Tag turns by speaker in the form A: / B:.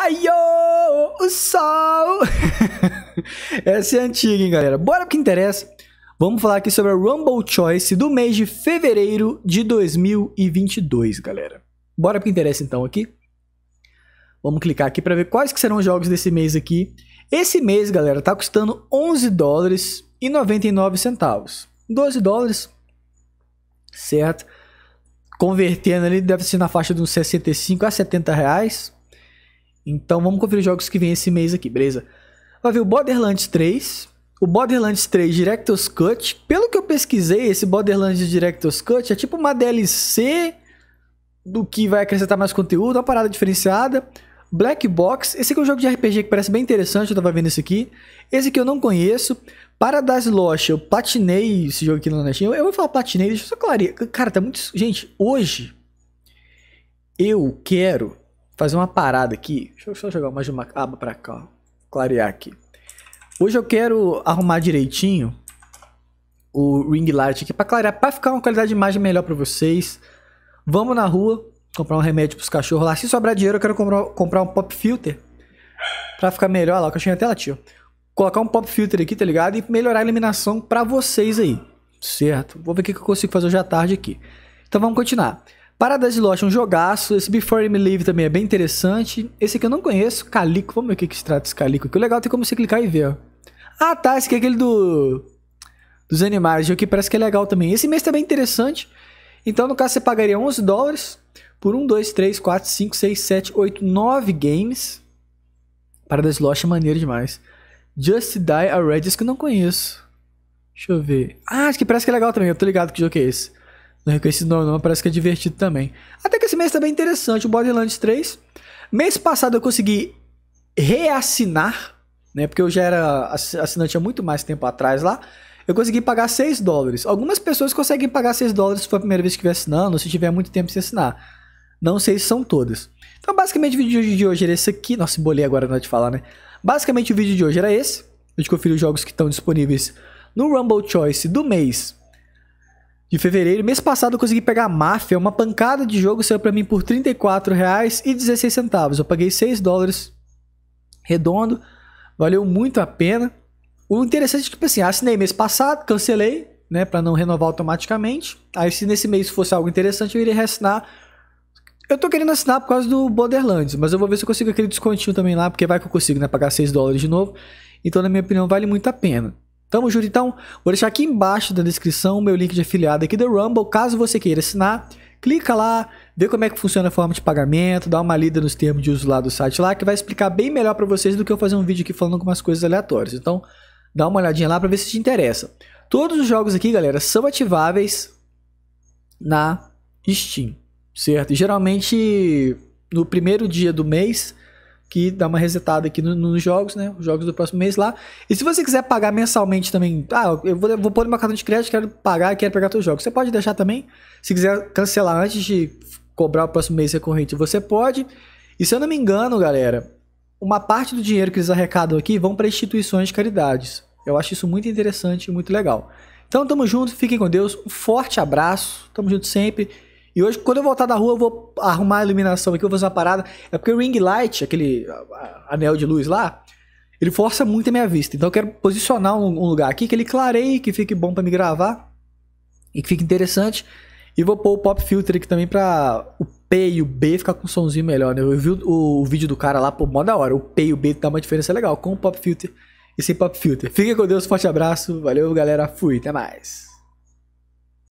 A: Raiô, o sol! Essa é antiga, hein, galera? Bora pro que interessa. Vamos falar aqui sobre a Rumble Choice do mês de fevereiro de 2022, galera. Bora pro que interessa então aqui. Vamos clicar aqui para ver quais que serão os jogos desse mês aqui. Esse mês, galera, tá custando 11 dólares e 99 centavos. 12 dólares, certo? Convertendo ali, deve ser na faixa de uns 65 a 70 reais. Então vamos conferir os jogos que vem esse mês aqui, beleza? Vai ver o Borderlands 3, o Borderlands 3 Director's Cut. Pelo que eu pesquisei, esse Borderlands Director's Cut é tipo uma DLC do que vai acrescentar mais conteúdo, uma parada diferenciada. Black Box, esse aqui é um jogo de RPG que parece bem interessante, eu tava vendo esse aqui. Esse aqui eu não conheço. Paradise Lost, eu patinei esse jogo aqui na Netinha. Eu vou falar patinei, deixa eu só clarear. Cara, tá muito... Gente, hoje eu quero fazer uma parada aqui. Deixa eu só jogar mais uma aba para cá, ó. clarear aqui. Hoje eu quero arrumar direitinho o ring light aqui para clarear, para ficar uma qualidade de imagem melhor para vocês. Vamos na rua comprar um remédio para os cachorros lá. Se sobrar dinheiro, eu quero comprar, um pop filter para ficar melhor lá, o cachorro até latiu. Colocar um pop filter aqui, tá ligado? E melhorar a iluminação para vocês aí. Certo? Vou ver o que eu consigo fazer hoje à tarde aqui. Então vamos continuar. Parada de Lost é um jogaço. Esse Before Me Leave também é bem interessante. Esse aqui eu não conheço, Calico. Vamos ver o que, que trata esse Calico. Que o legal é tem como você clicar e ver. Ah, tá. Esse aqui é aquele do. Dos animais. O que parece que é legal também. Esse mês também tá é interessante. Então, no caso, você pagaria 11 dólares por 1, 2, 3, 4, 5, 6, 7, 8, 9 games. Parada de Lost é maneiro demais. Just Die Already. Esse que eu não conheço. Deixa eu ver. Ah, acho que parece que é legal também. Eu tô ligado que jogo é esse. Não reconheci não, não, parece que é divertido também. Até que esse mês tá bem interessante, o Borderlands 3. Mês passado eu consegui reassinar, né? Porque eu já era assinante há muito mais tempo atrás lá. Eu consegui pagar 6 dólares. Algumas pessoas conseguem pagar 6 dólares se for a primeira vez que estiver assinando, ou se tiver muito tempo sem assinar. Não sei se são todas. Então, basicamente, o vídeo de hoje era esse aqui. Nossa, embolei agora na hora de falar, né? Basicamente, o vídeo de hoje era esse. Eu te confiro os jogos que estão disponíveis no Rumble Choice do mês de fevereiro. Mês passado eu consegui pegar a máfia, uma pancada de jogo saiu para mim por R$ 34,16. Eu paguei 6 dólares redondo, valeu muito a pena. O interessante é que, tipo assim, assinei mês passado, cancelei, né, para não renovar automaticamente. Aí se nesse mês fosse algo interessante, eu iria reassinar. Eu tô querendo assinar por causa do Borderlands, mas eu vou ver se eu consigo aquele descontinho também lá, porque vai que eu consigo, né, pagar 6 dólares de novo. Então, na minha opinião, vale muito a pena. Tamo junto então. Vou deixar aqui embaixo da descrição o meu link de afiliado aqui do Rumble, caso você queira assinar. Clica lá, vê como é que funciona a forma de pagamento, dá uma lida nos termos de uso lá do site lá, que vai explicar bem melhor para vocês do que eu fazer um vídeo aqui falando algumas coisas aleatórias. Então, dá uma olhadinha lá para ver se te interessa. Todos os jogos aqui, galera, são ativáveis na Steam, certo? E geralmente no primeiro dia do mês que dá uma resetada aqui nos jogos, né? Os jogos do próximo mês lá. E se você quiser pagar mensalmente também, ah, eu vou, vou pôr no meu cartão de crédito, quero pagar, quero pegar todos os jogos. Você pode deixar também. Se quiser cancelar antes de cobrar o próximo mês recorrente, você pode. E se eu não me engano, galera, uma parte do dinheiro que eles arrecadam aqui vão para instituições de caridades. Eu acho isso muito interessante e muito legal. Então, tamo junto, fiquem com Deus. Um forte abraço, tamo junto sempre. E hoje, quando eu voltar da rua, eu vou arrumar a iluminação aqui, eu vou fazer uma parada. É porque o ring light, aquele anel de luz lá, ele força muito a minha vista. Então eu quero posicionar um, lugar aqui que ele clareie, que fique bom para me gravar e que fique interessante. E vou pôr o pop filter aqui também pra o P e o B ficar com um somzinho melhor, né? Eu vi o, o vídeo do cara lá, pô, mó da hora. O P e o B dá uma diferença legal com o pop filter e sem pop filter. Fiquem com Deus, forte abraço. Valeu, galera. Fui, até mais.